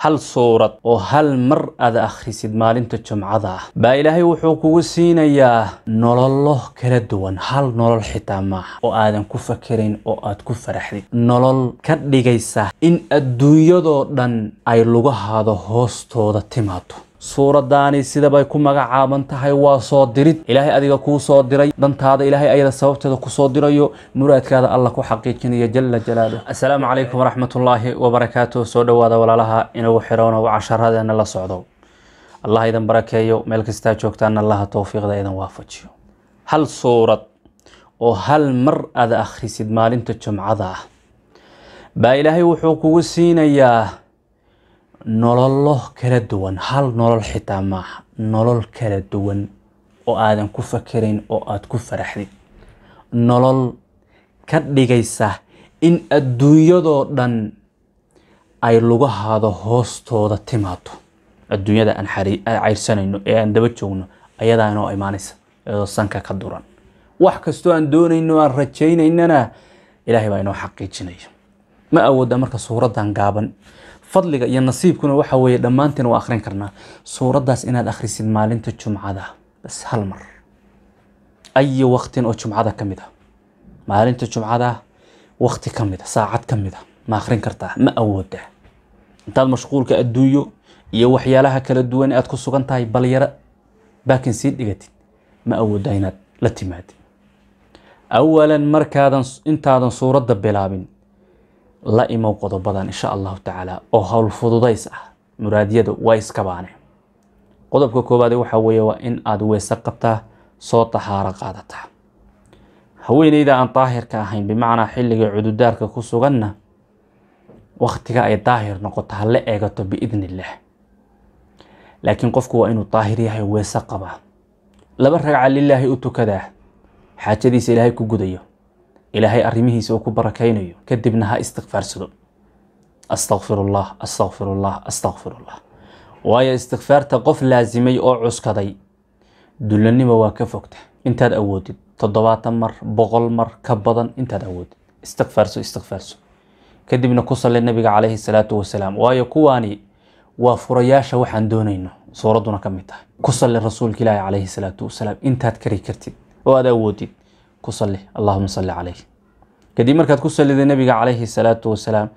hal suurad oo hal mar aad akhrisid maalinta jumcada ah baa ilaahay wuxuu kugu siinayaa nololo kala duwan hal nolol xitaa maaha oo aadan ku fakerayn oo aad ku faraxdid nolol ka dhigaysa in adduunyadoo dhan ay lugahaada hoostooda timaado suuradaani sidabay ku magacaaban tahay waa soo dirid ilaahay adiga kuu soo diray dhantaada ilaahay ayada sababteeda kusoo dirayo muraadkaada alla ku xaqiijinaya jala jalaaluh assalaamu calaykum waraxmatullaahi wabarakaatu soo dhowaada walaalaha inugu xiroonow casharadeena la socdo allah idin barakeeyo meel kastaa joogtaan allaha towfiiqda idan waafajiyo hal suurad oo hal mar aad akhrisid maalinta jumcada ah baa ilaahay wuxuu kugu siinayaa nololo kala duwan hal nolol xitaa maaha nolol kala duwan oo aadan ku fakerayn oo aad ku faraxdid nolol ka dhigaysa in adduunyadoo dhan ay lugahaada hoostooda timaado adduunyada aan cayrsanayno ee aan daba joogno ayadaa inoo imaanaysa iyadoo sanka ka duran wax kastoo aan doonayno aan rajaynaynana ilaahay baa inoo xaqiijinaya ma awooda marka suuraddan gaaban fadliga iyo nasiibkuna waxa weeye dhammaantiin waa akhrin karnaa suuraddaas inaad akhrisid maalinta jumcada bas hal mar ayi waktin oo jumcada ka mid a ah. maalinta jumcada wakti ka mid ah, saacad ka mid ah, ma akhrin kartaa ma awooda intaad mashquulka adduunyo iyo waxyaalaha kala duwan aad ku sugan tahay balyaro baakin sii dhigatid ma awooda inaad la timaadid awalan markaadan intaadan suuradda bilaabin la imow qodobadan insha allahu tacaala oo howl fududays ah muraadyadu waa iskabaane qodobka koowaad waxa weeye waa in aada weyse qabtaa soo tahaaro qaadataa haweeneyda aan daahirka ahayn bimacnaa xilliga cududaarka ku suganna wakhtiga ay daahir noqoto ha la eegato biidni laakiin qofku waa inuu daahir yahay weyse qabaa laba ragca lilaahi u tukadaa xaajadiisa ilaahay ku gudayo ilaahay arrimihiisa uu ku barakaynayo kadibna ha istikfaarsado astaqfirullah astaqfirullah astaqfirullah waayo istikfaarta qof laasimay oo cuskaday dulanimo waa ka fogta intaad awoodid toddobaatan mar boqol mar ka badan intaad awoodid istikfaarso istikfaarso kadibna ku sale nabiga calayhi salaatu wasalaam waayo kuwaani waa furayaasha waxaan doonayno suuradduna ka mid tahay ku sale rasuulka ilaahi calayhi salaatu wasalaam intaad kari kartid oo aad awoodid ku salli allahuma salli calayh kadib markaad ku salliday nabiga calayhi salaatu wasalaam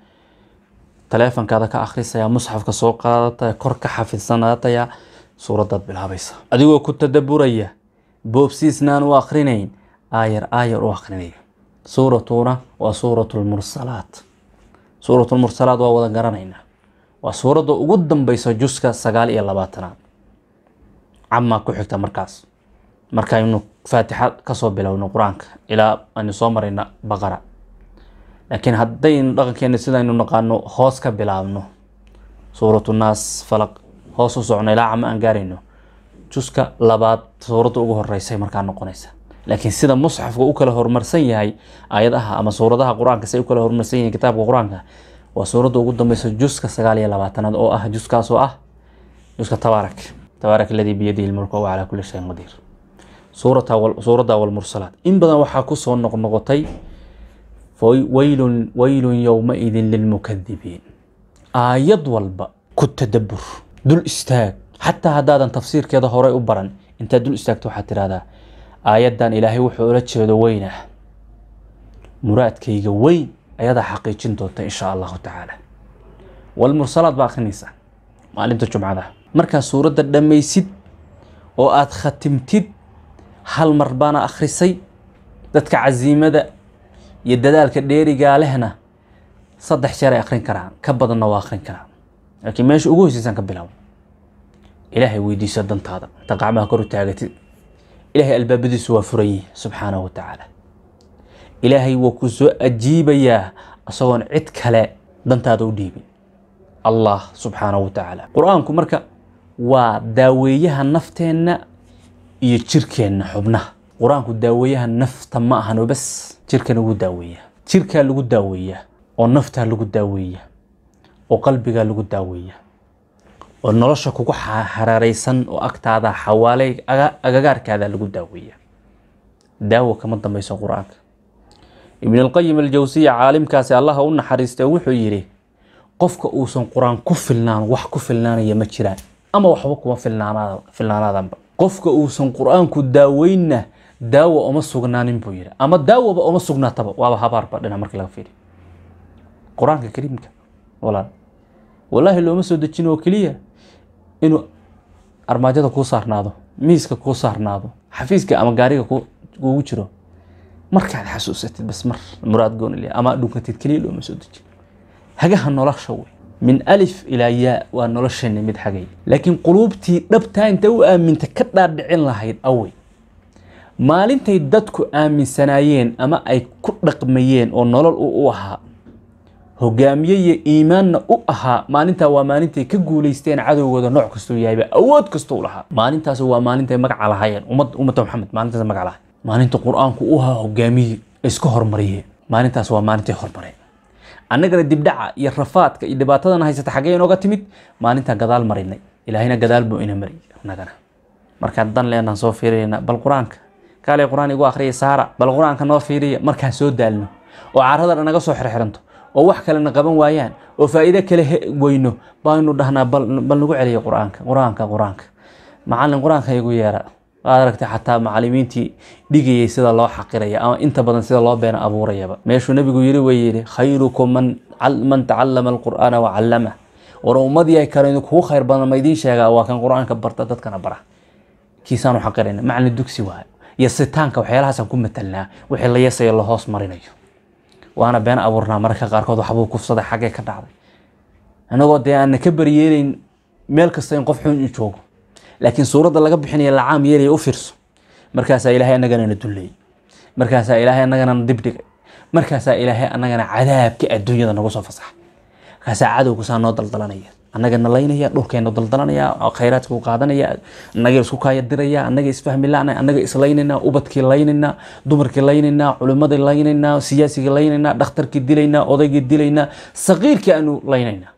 taleefankaada ka akhrisayaa musxafka soo qaadataya kor ka xafidsanaataya suuradaad bilaabaysa adigoo ku tadaburaya boobsiisnaan u akhrinayn aayar aayar u akhrinaya suuratuna waa suuratu lmursalaat suuratulmursalaad waa wada garanaynaa waa suuradda ugu dambeysa juska sagaal iyo labaatanaad camaa ku xigta markaas markaynu faatixa kasoo bilowno qur-aanka ilaa aynu soo marayna baqara laakiin haddaynu dhaqankeena sidaynu naqaano hoos ka bilaabno suuratu naas falaq hoos u socno ilaa cama aan gaarayno juska labaad suuradda ugu horeysay markaa noqonaysa laakiin sida musxafka u kala horumarsan yahay aayadaha ama suuradaha qur-aanka say u kala horumarsan yihiin kitaabka qur-aanka waa suuradda ugu dambeysa juska sagaal iyo labaatanaad oo ah juskaas ah juska tabaarak tabaarak aladii biyadihi lmulku wa calaa kulli shayin qadiir suuradda walmursalaad in badan waxaa kusoo noqnoqotay waylun waylun yowmaidin lilmukadibiin aayad walba ku tadabur dul istaag xataa haddaadan tafsiirkeeda horey u baran intaad dul istaagto waxaad tidhahdaa aayaddan ilaahay wuxuu ula jeedo weynah muraadkayga weyn ayadaa xaqiijin doonta insha allahu tacaala walmursalaad baa akrinaysa maalinta jumcada markaad suuradda dhammaysid oo aad khatimtid hal mar baana akhrisay dadka casiimada iyo dadaalka dheerigaa lehna saddex jeer ay akhrin karaan ka badanna waa akhrin karaan laakiin meesha ugu hoysaysan ka bilaabo ilaahay weydiiso dantaada inta qacmaha kor u taagatid ilaahay albaabadiisu waa furan yihi subxaanahu wa tacaala ilaahay waa ku soo ajiibayaa asagoon cid kale dantaada u dhiibin allah subxaanahu wa tacaala qur-aanku marka waa daaweeyaha nafteenna iyo jirkeenna xubnaha qur-aanku daaweeyaha nafta ma ahano bas jirkana ugu daaweeya jirkaa lagu daaweeya oo naftaa lagu daaweeya oo qalbigaa lagu daaweeya oo nolosha kugu hararaysan oo agtaada xawaale agagaarkaada lagu daaweeyaa daawo kama dambayso qur-aanka ibn alqayim aljawsiya caalimkaasi allaha u naxariistay wuxuu yidhi qofka uusan qur-aan ku filnaan wax ku filnaanaya ma jiraan ama waxba kuma filnaanaadanba qofka uusan qur-aanku daaweynna daawo uma sugnaanin buu yidhi ama daawaba uma sugnaataba waaba habaarba dhina markii laga fiiriyo qur-aanka kariimka walaal wallaahi looma soo dejin oo keliya inuu armaajada kuu saarnaado miiska kuu saarnaado xafiiska ama gaariga kuugu jiro markaad xasuusatid bas mar muraad goonile ama adhunkatid keliya looma soo dejin hagaha nolosha wey min alif ilaa yaa waa nolosheena mid xagay laakiin quluubtii dhabtaa inta u aaminta ka dhaadhicin lahayd awey maalintay dadku aaminsanaayeen ama ay ku dhaqmayeen oo nolol u ahaa hogaamiye iimaanna u ahaa maalintaa waa maalintay ka guulaysteen cadowgooda nooc kastuu yahayba awood kastuu lahaa maalintaas waa maalintaay magaca lahaayeen ummata maxamed maalintaas magac lahay maalinta qur-aanku u ahaa hogaamiye iska hormariyeen maalintaas waa maalintay hormareen annagana dibdhaca iyo rafaadka iyo dhibaatadan haysata xagee inooga timid maalintaan gadaal marinay ilaahayna gadaal buu ina mariy annagana markaan dan leenaan soo fiirinayna bal qur-aanka kaalay qur-aan igu akhriyay saara bal qur-aanka noo fiiriya markaan soo daalno oo caaradan naga soo xirxiranto oo wax kalena qaban waayaan oo faa'iido kale weyno baanu dhahnaa bal nagu celiya qur-aanka qur-aanka qur-aanka macallin qur-aanka igu yeera waad aragtay xataa macalimiintii dhigayay sida loo xaqiraya ama inta badan sida loo beena abuurayaba meeshuu nebigu yiri way yidhi khayrukum man tacallama alqur'aana wacallama war ummadii ay kale kugu khayr badan ma idiin waa kan qur barta dadkana bara kiisaanu xaqirayna macna dugsi waayo iyo sitaanka waxyaalahaasaan ku matelnaa wixii la yeesayo la hoos marinayo waana been abuurnaa mararka qaarkood waxbuu kufsaday xaggee ka dhacday annagoo dee aanna ka bariyeelayn meel kasta in qof xun u joogo laakiin suuradda laga bixinaya lacaam yeelaya u fiirso markaasaa ilaahay annagana na dullay markaasaa ilaahay annagana na dibdhigay markaasaa ilaahay annagana cadaabka adduunyada nagu soo fasaxa markaasaa cadowgu saa noo daldalanaya annaga nalaynaya dhulkeenna daldalanaya khayraadka u qaadanaya annaga isku kaaya diraya annaga isfahmi la-na annaga islaynayna ubadkii laynaynaa dumarkii laynaynaa culimmadii laynaynaa siyaasigii laynaynaa dhakhtarkii dilaynaa odaygii dilaynaa saqiirkii aanu laynaynaa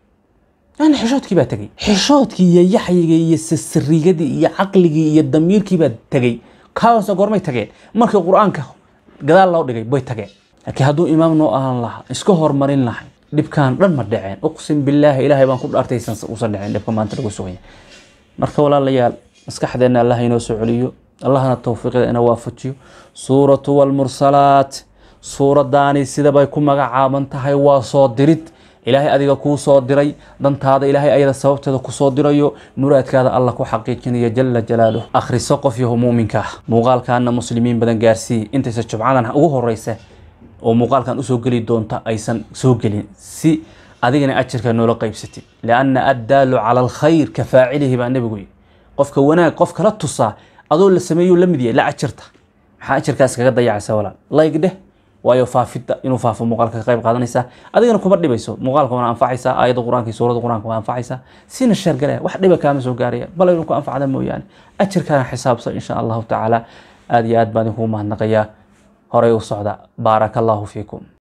yani xishoodkii baa tegey xishoodkii iyo yaxyigii iyo sasirigadii iyo caqligii iyo damiirkii baa tegey kaasna goormay tageen markii qur-aanka gadaal loo dhigay bay tageen laakiin hadduu imaam noo ahaan lahaa iska hormarin lahay dhibkan dhan ma dhaceen uqsim bilaahi ilaahay baan ku dhaartaysan usan dhaceen dhibka maanta lagu sugaya marka walaalayaal maskaxdeenna allah inoo soo celiyo allahna towfiiqda ina waafajiyo suuratu walmursalaat suuradaani sidabay ku magacaaban tahay waa soo dirid ilaahay adiga kuu soo diray dhantaada ilaahay ayada sababteeda kusoo dirayo muraadkaada alla ku xaqiijinaya jala jalaaluh akhriso qof yahu muuminka ah. muuqaalkaana muslimiin badan gaarsii intaysa jubcadan ugu horeysa oo muuqaalkan usoo geli doonta aysan soo gelin si adigana ajarka noola qeybsatid lianna addaalu cala alkhayr ka faacilihi baa nebigu yidhi qofka wanaag qof kala tusaa adoo la sameeyuu la mid yahay la ajarta maxaa ajarkaas kaga dayacaysaa walaal laygdheh waayo faafidda inuu faafo muuqaalka ka qayb qaadanaysa adigana kuma dhibayso muuqaalka waana anfacaysaa aayadda qur-aanka iyo suuradda qur-aanka waa anfacaysaa sina sheergale wax dhiba kaama soo gaaraya bal inuu ku anfacda mooyaane ajirkana xisaabsan insha allahu tacaala aad iyo aad baan idinkugu mahadnaqayaa horey u socda baaraka allahu fiikum